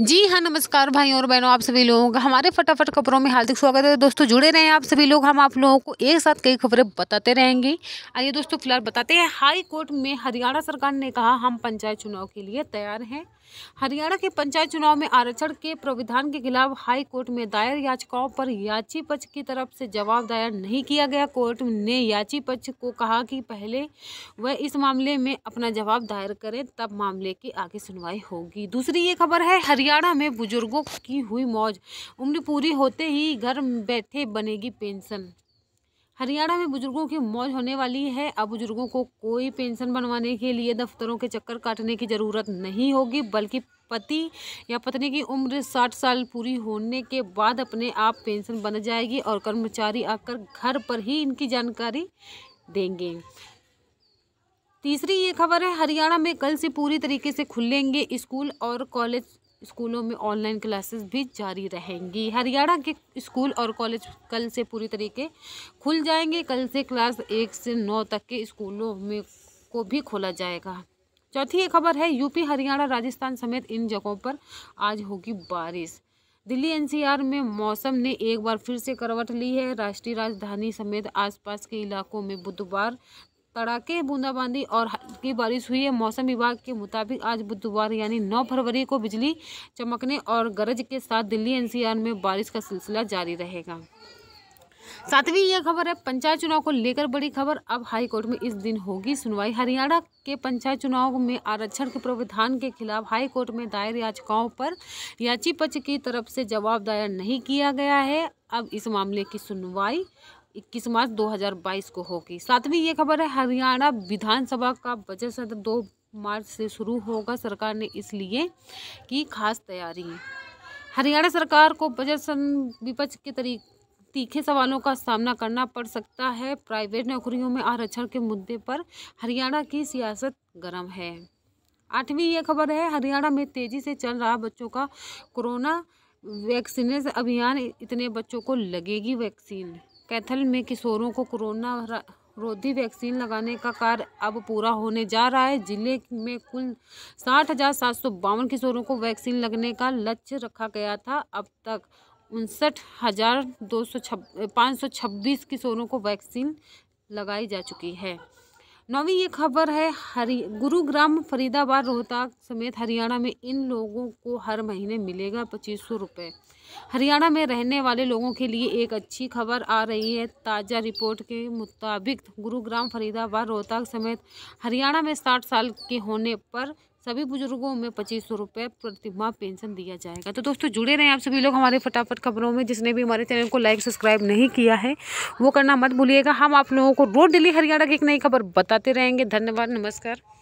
जी हाँ नमस्कार भाइयों और बहनों आप सभी लोगों का हमारे फटाफट खबरों में हार्दिक स्वागत है दोस्तों जुड़े हैं आप सभी लोग हम आप लोगों को एक साथ कई खबरें बताते रहेंगे आइए दोस्तों फिलहाल बताते हैं हाई कोर्ट में हरियाणा सरकार ने कहा हम पंचायत चुनाव के लिए तैयार हैं हरियाणा के पंचायत चुनाव में आरक्षण के प्रविधान के खिलाफ हाई कोर्ट में दायर याचिकाओं पर याची पक्ष की तरफ से जवाब दायर नहीं किया गया कोर्ट ने याची पक्ष को कहा कि पहले वह इस मामले में अपना जवाब दायर करें तब मामले की आगे सुनवाई होगी दूसरी ये खबर है हरियाणा हरियाणा में बुजुर्गों की हुई मौज उम्र पूरी होते ही घर बैठे बनेगी पेंशन हरियाणा में बुजुर्गों की मौज होने वाली है अब बुजुर्गों को कोई पेंशन बनवाने के लिए दफ्तरों के चक्कर काटने की ज़रूरत नहीं होगी बल्कि पति या पत्नी की उम्र 60 साल पूरी होने के बाद अपने आप पेंशन बन जाएगी और कर्मचारी आकर घर पर ही इनकी जानकारी देंगे तीसरी ये खबर है हरियाणा में कल से पूरी तरीके से खुलेंगे स्कूल और कॉलेज स्कूलों में ऑनलाइन क्लासेस भी जारी रहेंगी हरियाणा के स्कूल और कॉलेज कल से पूरी तरीके खुल जाएंगे कल से क्लास एक से नौ तक के स्कूलों में को भी खोला जाएगा चौथी ये खबर है यूपी हरियाणा राजस्थान समेत इन जगहों पर आज होगी बारिश दिल्ली एनसीआर में मौसम ने एक बार फिर से करवट ली है राष्ट्रीय राजधानी समेत आसपास के इलाकों में बुधवार तड़ाके बूंदाबांदी और हल्की बारिश हुई है मौसम विभाग के मुताबिक आज बुधवार यानी 9 फरवरी को बिजली चमकने और गरज के साथ दिल्ली एनसीआर में बारिश का सिलसिला जारी रहेगा सातवीं यह खबर है पंचायत चुनाव को लेकर बड़ी खबर अब हाई कोर्ट में इस दिन होगी सुनवाई हरियाणा के पंचायत चुनाव में आरक्षण के प्रावधान के खिलाफ हाई कोर्ट में दायर याचिकाओं पर याची पक्ष की तरफ से जवाब दायर नहीं किया गया है अब इस मामले की सुनवाई इक्कीस मार्च 2022 को होगी सातवीं ये खबर है हरियाणा विधानसभा का बजट सत्र दो मार्च से शुरू होगा सरकार ने इसलिए की खास तैयारी हरियाणा सरकार को बजट सत्र विपक्ष के तरीके तीखे सवालों का सामना करना पड़ सकता है प्राइवेट नौकरियों में आरक्षण के मुद्दे पर हरियाणा की सियासत गर्म है आठवीं ये खबर है हरियाणा में तेजी से चल रहा बच्चों का कोरोना वैक्सीनेशन अभियान इतने बच्चों को लगेगी वैक्सीन कैथल में किशोरों को कोरोना रोधी वैक्सीन लगाने का कार्य अब पूरा होने जा रहा है जिले में कुल साठ हजार सात सौ बावन किशोरों को वैक्सीन लगने का लक्ष्य रखा गया था अब तक उनसठ हजार दो सौ छब पाँच सौ छब्बीस किशोरों को वैक्सीन लगाई जा चुकी है नौवीं ये खबर है हरि गुरुग्राम फरीदाबाद रोहतक समेत हरियाणा में इन लोगों को हर महीने मिलेगा पच्चीस सौ रुपये हरियाणा में रहने वाले लोगों के लिए एक अच्छी खबर आ रही है ताज़ा रिपोर्ट के मुताबिक गुरुग्राम फरीदाबाद रोहतक समेत हरियाणा में साठ साल के होने पर सभी बुजुर्गों में पच्चीस सौ रुपये प्रतिमा पेंशन दिया जाएगा तो दोस्तों जुड़े रहें आप सभी लोग हमारे फटाफट खबरों में जिसने भी हमारे चैनल को लाइक सब्सक्राइब नहीं किया है वो करना मत भूलिएगा हम आप लोगों को रोज डेली हरियाणा की एक नई खबर बताते रहेंगे धन्यवाद नमस्कार